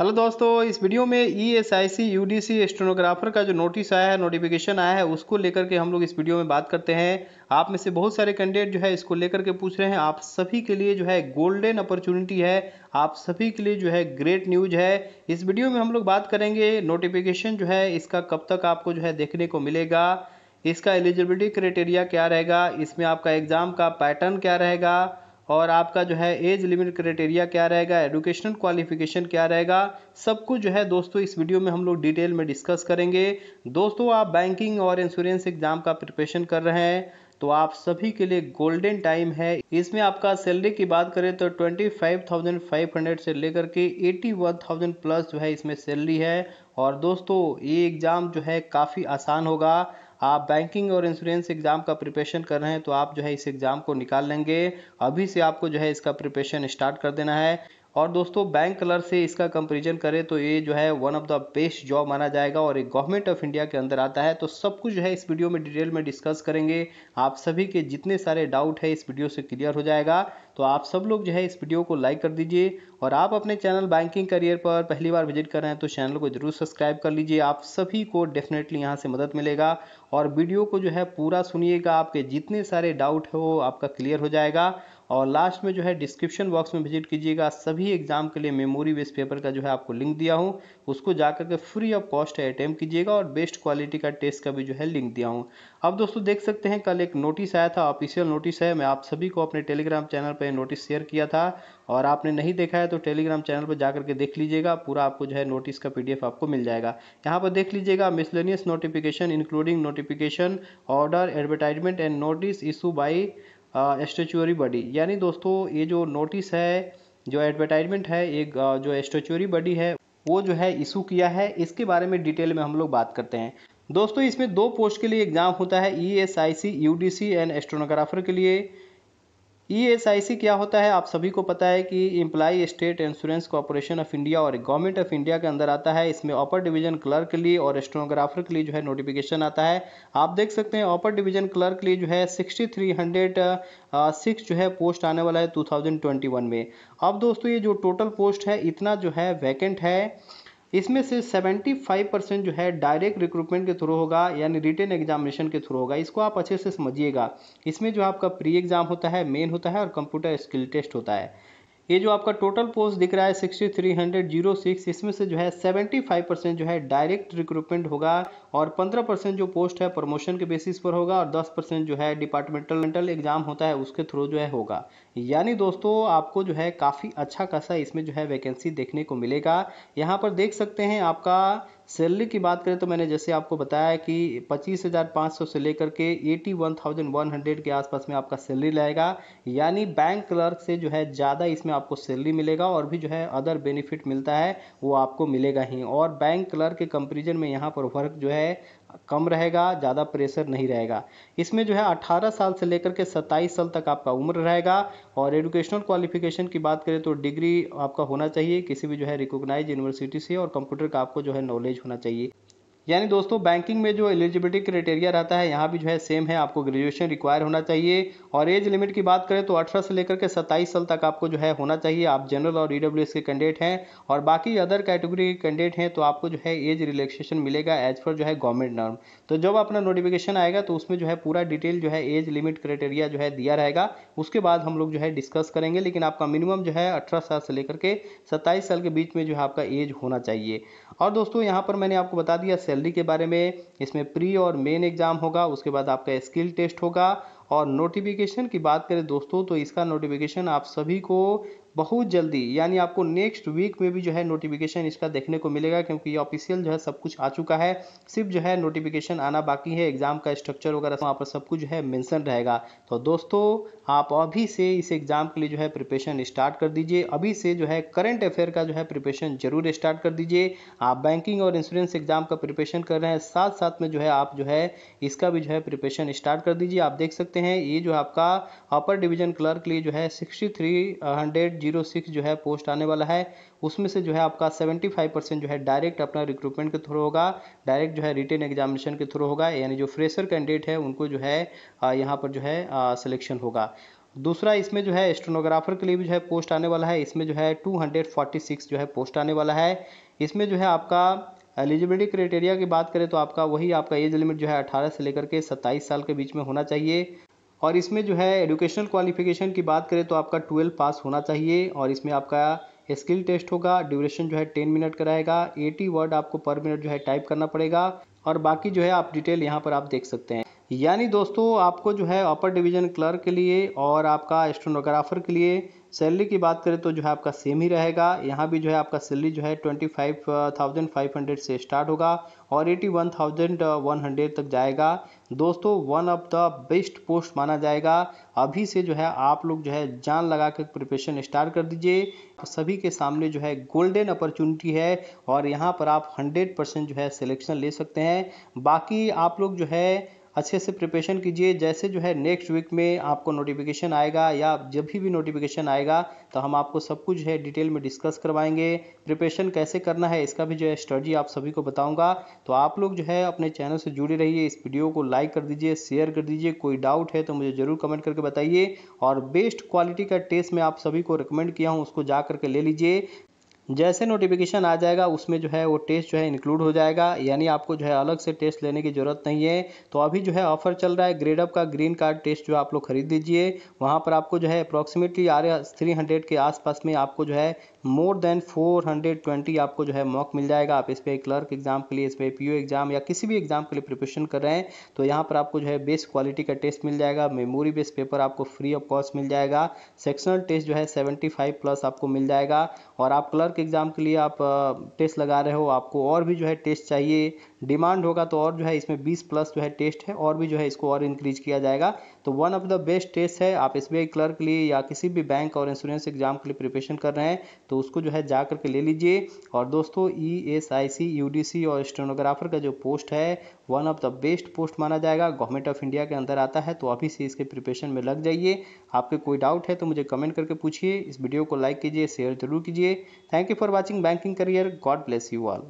hello दोस्तों इस video में E S I C U D C stenographer का जो नोटिस आया है नोटिफिकेशन आया है उसको लेकर के हम लोग इस वीडियो में बात करते हैं आप में से बहुत सारे कैंडिडेट जो है इसको लेकर के पूछ रहे हैं आप सभी के लिए जो है गोल्डन अपॉर्चुनिटी है आप सभी के लिए जो है ग्रेट न्यूज है इस वीडियो में हम लोग बात करेंगे नोटिफिकेशन जो है इसका कब तक आपको जो है देखने को मिलेगा इसका एलिजिबिलिटी क्राइटेरिया क्या रहेगा इसमें आपका एग्ज़ाम का पैटर्न क्या रहेगा और आपका जो है एज लिमिट क्राइटेरिया क्या रहेगा एडुकेशनल क्वालिफिकेशन क्या रहेगा सब कुछ जो है दोस्तों इस वीडियो में हम लोग डिटेल में डिस्कस करेंगे दोस्तों आप बैंकिंग और इंश्योरेंस एग्जाम का प्रिपरेशन कर रहे हैं तो आप सभी के लिए गोल्डन टाइम है इसमें आपका सैलरी की बात करें तो 25,500 से लेकर के 81,000 प्लस जो है इसमें सैलरी है और दोस्तों ये एग्ज़ाम जो है काफ़ी आसान होगा आप बैंकिंग और इंश्योरेंस एग्ज़ाम का प्रिपरेशन कर रहे हैं तो आप जो है इस एग्ज़ाम को निकाल लेंगे अभी से आपको जो है इसका प्रिपरेशन स्टार्ट कर देना है और दोस्तों बैंक कलर से इसका कंपेरिजन करें तो ये जो है one of the best job माना जाएगा और एक गवर्नमेंट ऑफ इंडिया के अंदर आता है तो सब कुछ जो है इस वीडियो में डिटेल में डिस्कस करेंगे आप सभी के जितने सारे डाउट है इस वीडियो से क्लियर हो जाएगा तो आप सब लोग जो है इस वीडियो को लाइक कर दीजिए और आप अपने चैनल बैंकिंग करियर पर पहली बार विजिट कर रहे हैं तो चैनल को जरूर सब्सक्राइब कर लीजिए आप सभी को डेफिनेटली यहाँ से मदद मिलेगा और वीडियो को जो है पूरा सुनिएगा आपके जितने सारे डाउट है वो आपका क्लियर हो जाएगा और लास्ट में जो है डिस्क्रिप्शन बॉक्स में विजिट कीजिएगा सभी एग्जाम के लिए मेमोरी वेस्ट पेपर का जो है आपको लिंक दिया हूँ उसको जा करके फ्री ऑफ कॉस्ट है अटैम्प कीजिएगा और बेस्ट क्वालिटी का टेस्ट का भी जो है लिंक दिया हूँ अब दोस्तों देख सकते हैं कल एक नोटिस आया था ऑफिशियल नोटिस है मैं आप सभी को अपने टेलीग्राम चैनल पर नोटिस शेयर किया था और आपने नहीं देखा है तो टेलीग्राम चैनल पर जाकर के देख लीजिएगा पूरा आपको जो है नोटिस का पीडीएफ आपको मिल जाएगा यहाँ पर देख लीजिएगा miscellaneous notification including notification order advertisement and notice issue by statutory body यानी दोस्तों ये जो नोटिस है जो एडवर्टाइजमेंट है एक जो स्टेचुअरी बॉडी है वो जो है इशू किया है इसके बारे में डिटेल में हम लोग बात करते हैं दोस्तों इसमें दो पोस्ट के लिए एग्जाम होता है E S I C U D C and stenographer के लिए ई e क्या होता है आप सभी को पता है कि employee state insurance corporation of India और गवर्नमेंट ऑफ इंडिया के अंदर आता है इसमें अपर डिवीजन क्लर्क के लिए और स्टोनोग्राफर के लिए जो है नोटिफिकेशन आता है आप देख सकते हैं अपर डिवीजन क्लर्क के लिए जो है सिक्सटी थ्री हंड्रेड सिक्स जो है पोस्ट आने वाला है टू थाउजेंड ट्वेंटी वन में अब दोस्तों ये जो टोटल पोस्ट है इतना जो है वैकेंट है इसमें से 75 परसेंट जो है डायरेक्ट रिक्रूटमेंट के थ्रू होगा यानी रिटर्न एग्जामिनेशन के थ्रू होगा इसको आप अच्छे से समझिएगा इसमें जो आपका प्री एग्जाम होता है मेन होता है और कंप्यूटर स्किल टेस्ट होता है ये जो आपका टोटल पोस्ट दिख रहा है sixty three hundred zero six इसमें से जो है सेवेंटी फाइव परसेंट जो है डायरेक्ट रिक्रूटमेंट होगा और पंद्रह परसेंट जो पोस्ट है प्रमोशन के बेसिस पर होगा और दस परसेंट जो है डिपार्टमेंटल एग्जाम होता है उसके थ्रू जो है होगा यानी दोस्तों आपको जो है काफ़ी अच्छा खासा इसमें जो है वैकेंसी देखने को मिलेगा यहाँ पर देख सकते हैं आपका सैलरी की बात करें तो मैंने जैसे आपको बताया कि 25,500 से लेकर के 81,100 के आसपास में आपका सैलरी लाएगा यानी बैंक क्लर्क से जो है ज़्यादा इसमें आपको सैलरी मिलेगा और भी जो है अदर बेनिफिट मिलता है वो आपको मिलेगा ही और बैंक क्लर्क के कंपेरिजन में यहाँ पर वर्क जो है कम रहेगा ज़्यादा प्रेशर नहीं रहेगा इसमें जो है 18 साल से लेकर के 27 साल तक आपका उम्र रहेगा और एजुकेशनल क्वालिफिकेशन की बात करें तो डिग्री आपका होना चाहिए किसी भी जो है रिकोगनाइज यूनिवर्सिटी से और कंप्यूटर का आपको जो है नॉलेज होना चाहिए यानी दोस्तों बैंकिंग में जो एलिजिबिलिटी क्राइटेरिया रहता है यहाँ भी जो है सेम है आपको ग्रेजुएशन रिक्वायर होना चाहिए और एज लिमिट की बात करें तो अठारह से लेकर के सत्ताईस साल तक आपको जो है होना चाहिए आप जनरल और ई के कैंडिडेट हैं और बाकी अदर कैटेगरी के कैंडिडेट हैं तो आपको जो है एज रिलैक्सेशन मिलेगा एज पर जो है गवर्नमेंट नॉर्म तो जब अपना नोटिफिकेशन आएगा तो उसमें जो है पूरा डिटेल जो है एज लिमिट क्राइटेरिया जो है दिया रहेगा उसके बाद हम लोग जो है डिस्कस करेंगे लेकिन आपका मिनिमम जो है अठारह साल से लेकर के सत्ताईस साल के बीच में जो है आपका एज होना चाहिए और दोस्तों यहाँ पर मैंने आपको बता दिया सैलरी के बारे में इसमें प्री और मेन एग्जाम होगा उसके बाद आपका स्किल टेस्ट होगा और नोटिफिकेशन की बात करें दोस्तों तो इसका नोटिफिकेशन आप सभी को बहुत जल्दी यानी आपको नेक्स्ट वीक में भी जो है नोटिफिकेशन इसका देखने को मिलेगा क्योंकि ये ऑफिशियल जो है सब कुछ आ चुका है सिर्फ जो है नोटिफिकेशन आना बाकी है एग्जाम का स्ट्रक्चर वगैरह वहाँ पर सब कुछ जो है मेंशन रहेगा तो दोस्तों आप अभी से इस एग्जाम के लिए जो है प्रिपरेशन स्टार्ट कर दीजिए अभी से जो है करंट अफेयर का जो है प्रिपरेशन जरूर स्टार्ट कर दीजिए आप बैंकिंग और इंश्योरेंस एग्जाम का प्रिपरेशन कर रहे हैं साथ साथ में जो है आप जो है इसका भी जो है प्रिपरेशन स्टार्ट कर दीजिए आप देख सकते हैं ये जो आपका अपर डिवीजन क्लर्क लिए जो है सिक्सटी जीरो सिक्स जो है पोस्ट आने वाला है उसमें से जो है आपका सेवेंटी फाइव परसेंट जो है डायरेक्ट अपना रिक्रूटमेंट के थ्रू होगा डायरेक्ट जो है रिटर्न एग्जामिनेशन के थ्रू होगा यानी जो फ्रेशर कैंडिडेट है उनको जो है यहाँ पर जो है सिलेक्शन होगा दूसरा इसमें जो है एस्ट्रोनोग्राफर के लिए भी जो है पोस्ट आने वाला है इसमें जो है टू जो है पोस्ट आने वाला है इसमें जो है आपका एलिजिबिलिटी क्राइटेरिया की बात करें तो आपका वही आपका एज लिमिट जो है 18 से लेकर के 27 साल के बीच में होना चाहिए और इसमें जो है एजुकेशनल क्वालिफिकेशन की बात करें तो आपका ट्वेल्व पास होना चाहिए और इसमें आपका स्किल टेस्ट होगा ड्यूरेशन जो है टेन मिनट का रहेगा एटी वर्ड आपको पर मिनट जो है टाइप करना पड़ेगा और बाकी जो है आप डिटेल यहाँ पर आप देख सकते हैं यानी दोस्तों आपको जो है अपर डिवीजन क्लर्क के लिए और आपका स्टोनोग्राफर के लिए सैलरी की बात करें तो जो है आपका सेम ही रहेगा यहाँ भी जो है आपका सैलरी जो है twenty five thousand five hundred से स्टार्ट होगा और eighty one thousand one hundred तक जाएगा दोस्तों one of the best post माना जाएगा अभी से जो है आप लोग जो है जान लगा कर प्रिपरेशन स्टार्ट कर दीजिए सभी के सामने जो है गोल्डन अपॉर्चुनिटी है और यहाँ पर आप हंड्रेड परसेंट जो है सिलेक्शन ले सकते हैं बाकी आप लोग जो है अच्छे से प्रिपरेशन कीजिए जैसे जो है नेक्स्ट वीक में आपको नोटिफिकेशन आएगा या जब भी नोटिफिकेशन आएगा तो हम आपको सब कुछ है डिटेल में डिस्कस करवाएंगे प्रिपरेशन कैसे करना है इसका भी जो है स्ट्रेटजी आप सभी को बताऊंगा तो आप लोग जो है अपने चैनल से जुड़े रहिए इस वीडियो को लाइक कर दीजिए शेयर कर दीजिए कोई डाउट है तो मुझे ज़रूर कमेंट करके बताइए और बेस्ट क्वालिटी का टेस्ट मैं आप सभी को रिकमेंड किया हूँ उसको जा करके ले लीजिए जैसे नोटिफिकेशन आ जाएगा उसमें जो है वो टेस्ट जो है इंक्लूड हो जाएगा यानी आपको जो है अलग से टेस्ट लेने की ज़रूरत नहीं है तो अभी जो है ऑफर चल रहा है ग्रेडअप का ग्रीन कार्ड टेस्ट जो आप लोग खरीद लीजिए वहाँ पर आपको जो है अप्रॉक्सीमेटली आर थ्री हंड्रेड के आसपास में आपको जो है मोर देन 420 आपको जो है मॉक मिल जाएगा आप इस पर क्लर्क एग्जाम के लिए इस पर पी एग्जाम या किसी भी एग्जाम के लिए प्रिपरेशन कर रहे हैं तो यहाँ पर आपको जो है बेस क्वालिटी का टेस्ट मिल जाएगा मेमोरी बेस्ड पेपर आपको फ्री ऑफ कॉस्ट मिल जाएगा सेक्शनल टेस्ट जो है 75 प्लस आपको मिल जाएगा और आप क्लर्क एग्जाम के लिए आप टेस्ट लगा रहे हो आपको और भी जो है टेस्ट चाहिए डिमांड होगा तो और जो है इसमें 20 प्लस जो है टेस्ट है और भी जो है इसको और इंक्रीज किया जाएगा तो one of the best test है आप एस क्लर्क के लिए या किसी भी बैंक और इंश्योरेंस एग्जाम के लिए प्रिपरेशन कर रहे हैं तो उसको जो है जा करके ले लीजिए और दोस्तों E S I C U D C और स्टेनोग्राफर का जो पोस्ट है one of the best post माना जाएगा गवर्नमेंट ऑफ इंडिया के अंदर आता है तो अभी से इसके प्रिपरेशन में लग जाइए आपके कोई डाउट है तो मुझे कमेंट करके पूछिए इस वीडियो को लाइक कीजिए शेयर जरूर कीजिए thank you for watching banking career God bless you all